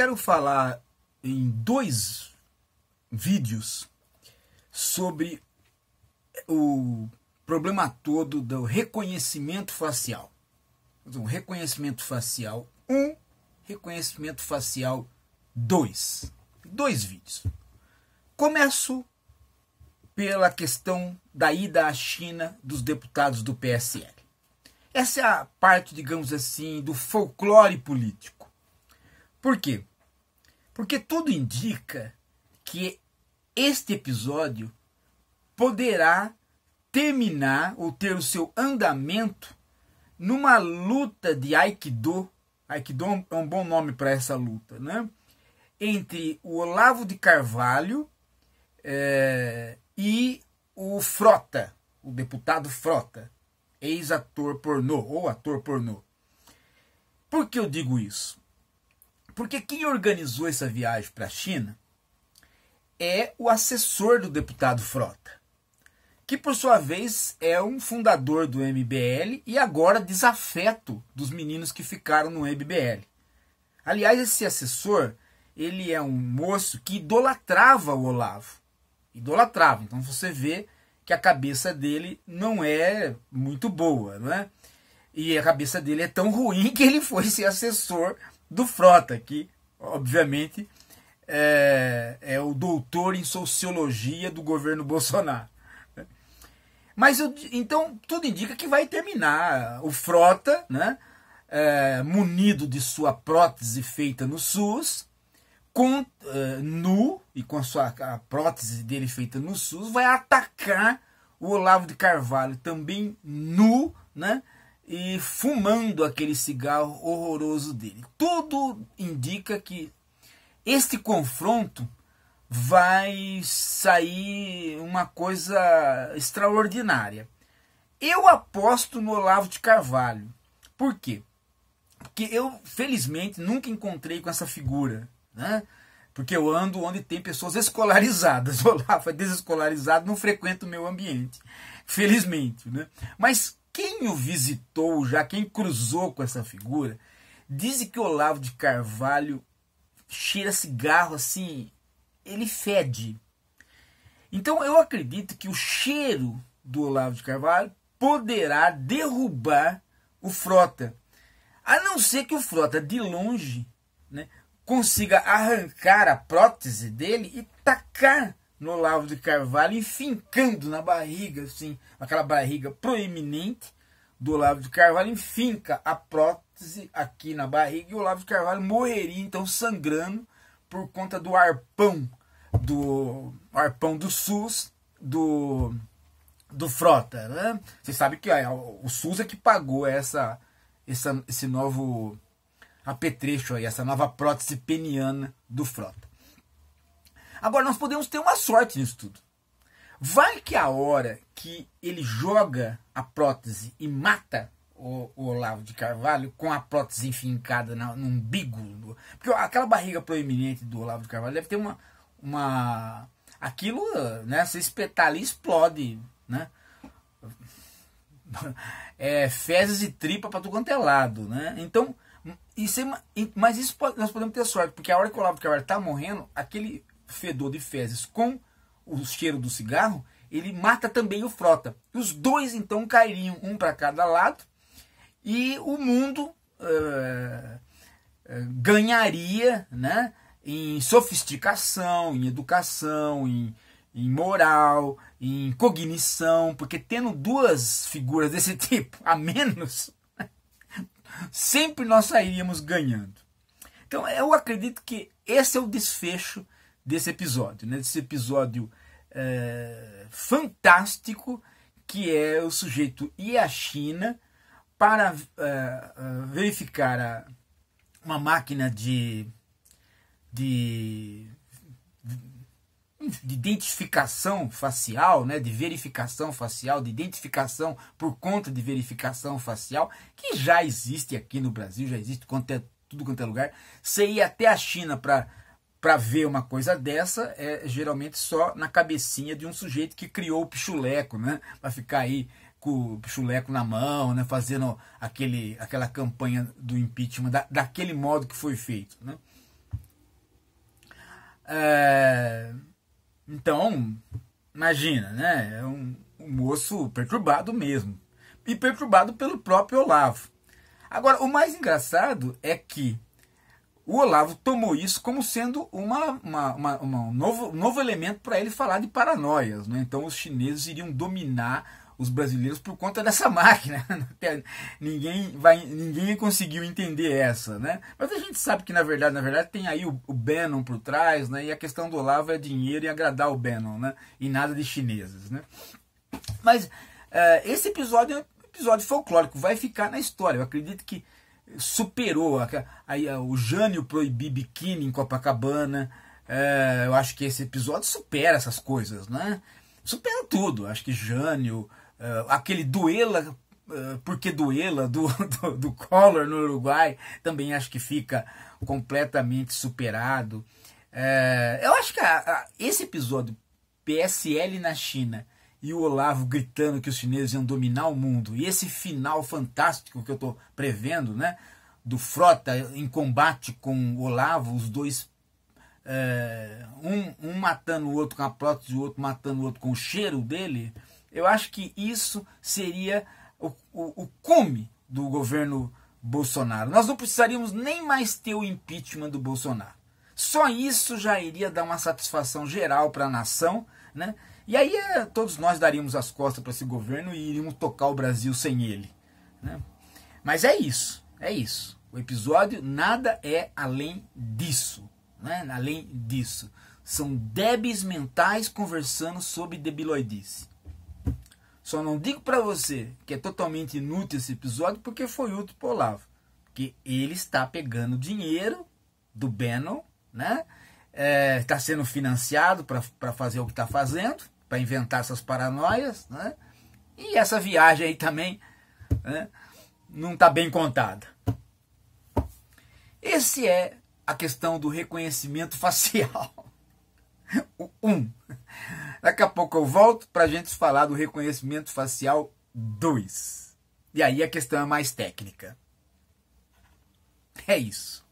quero falar em dois vídeos sobre o problema todo do reconhecimento facial. Então, um reconhecimento facial 1, um, reconhecimento facial 2. Dois. dois vídeos. Começo pela questão da ida à China dos deputados do PSL. Essa é a parte, digamos assim, do folclore político. Por quê? Porque tudo indica que este episódio poderá terminar ou ter o seu andamento numa luta de Aikido. Aikido é um é bom nome para essa luta, né? Entre o Olavo de Carvalho é, e o Frota, o deputado Frota, ex-ator pornô ou ator pornô. Por que eu digo isso? Porque quem organizou essa viagem para a China é o assessor do deputado Frota, que por sua vez é um fundador do MBL e agora desafeto dos meninos que ficaram no MBL. Aliás, esse assessor, ele é um moço que idolatrava o Olavo. Idolatrava. Então você vê que a cabeça dele não é muito boa, né? E a cabeça dele é tão ruim que ele foi ser assessor do Frota, que obviamente é, é o doutor em sociologia do governo Bolsonaro. Mas eu, então tudo indica que vai terminar o Frota, né? É, munido de sua prótese feita no SUS, com, é, nu e com a sua a prótese dele feita no SUS, vai atacar o Olavo de Carvalho também nu, né? e fumando aquele cigarro horroroso dele. Tudo indica que este confronto vai sair uma coisa extraordinária. Eu aposto no Olavo de Carvalho. Por quê? Porque eu, felizmente, nunca encontrei com essa figura, né? Porque eu ando onde tem pessoas escolarizadas. O Olavo é desescolarizado, não frequenta o meu ambiente, felizmente, né? Mas quem o visitou já, quem cruzou com essa figura, dizem que Olavo de Carvalho cheira cigarro assim, ele fede. Então eu acredito que o cheiro do Olavo de Carvalho poderá derrubar o Frota. A não ser que o Frota, de longe, né, consiga arrancar a prótese dele e tacar no Olavo de Carvalho e fincando na barriga, assim, aquela barriga proeminente do Olavo de Carvalho, finca a prótese aqui na barriga e o Olavo de Carvalho morreria então sangrando por conta do arpão do arpão do SUS do do Frota, né? Você sabe que o SUS é que pagou essa, essa esse novo apetrecho aí, essa nova prótese peniana do Frota. Agora, nós podemos ter uma sorte nisso tudo. Vai que a hora que ele joga a prótese e mata o, o Olavo de Carvalho com a prótese enfincada na, no umbigo. Porque aquela barriga proeminente do Olavo de Carvalho deve ter uma. uma aquilo, né? Se espetar ali, explode, né? É, fezes e tripa para tudo quanto é lado, né? Então, isso é, mas isso pode, nós podemos ter sorte, porque a hora que o Olavo de Carvalho tá morrendo, aquele fedor de fezes com o cheiro do cigarro, ele mata também o frota. Os dois então cairiam um para cada lado e o mundo uh, ganharia né, em sofisticação, em educação, em, em moral, em cognição, porque tendo duas figuras desse tipo a menos, sempre nós sairíamos ganhando. Então eu acredito que esse é o desfecho desse episódio, né? desse episódio é, fantástico que é o sujeito ir à China para é, é, verificar a, uma máquina de, de, de identificação facial, né? de verificação facial, de identificação por conta de verificação facial, que já existe aqui no Brasil, já existe quanto é, tudo quanto é lugar. Você ir até a China para para ver uma coisa dessa é geralmente só na cabecinha de um sujeito que criou o pichuleco, né? Para ficar aí com o pichuleco na mão, né? Fazendo aquele, aquela campanha do impeachment da, daquele modo que foi feito, né? É, então, imagina, né? É um, um moço perturbado mesmo. E perturbado pelo próprio Olavo. Agora, o mais engraçado é que o Olavo tomou isso como sendo uma, uma, uma, uma um novo, novo elemento para ele falar de paranoias. Né? Então os chineses iriam dominar os brasileiros por conta dessa máquina. ninguém, vai, ninguém conseguiu entender essa. Né? Mas a gente sabe que, na verdade, na verdade tem aí o, o Bannon por trás, né? e a questão do Olavo é dinheiro e agradar o Bannon, né? e nada de chineses. Né? Mas uh, esse episódio é um episódio folclórico, vai ficar na história. Eu acredito que superou a, a, o Jânio proibir biquíni em Copacabana. É, eu acho que esse episódio supera essas coisas, né? Supera tudo. Acho que Jânio, é, aquele duela, é, porque duela do, do, do Collor no Uruguai, também acho que fica completamente superado. É, eu acho que a, a, esse episódio, PSL na China, e o Olavo gritando que os chineses iam dominar o mundo. E esse final fantástico que eu estou prevendo, né? Do Frota em combate com o Olavo, os dois. É, um, um matando o outro com a prótese, o outro matando o outro com o cheiro dele. Eu acho que isso seria o, o, o cume do governo Bolsonaro. Nós não precisaríamos nem mais ter o impeachment do Bolsonaro. Só isso já iria dar uma satisfação geral para a nação, né? E aí é, todos nós daríamos as costas para esse governo e iríamos tocar o Brasil sem ele. Né? Mas é isso, é isso. O episódio nada é além disso. Né? Além disso. São débeis mentais conversando sobre debiloidice. Só não digo para você que é totalmente inútil esse episódio porque foi útil pro Olavo. Porque ele está pegando dinheiro do Bannon, né? Está é, sendo financiado para fazer o que está fazendo, para inventar essas paranoias, né? E essa viagem aí também né, não está bem contada. Esse é a questão do reconhecimento facial. O um. Daqui a pouco eu volto para a gente falar do reconhecimento facial 2. E aí a questão é mais técnica. É isso.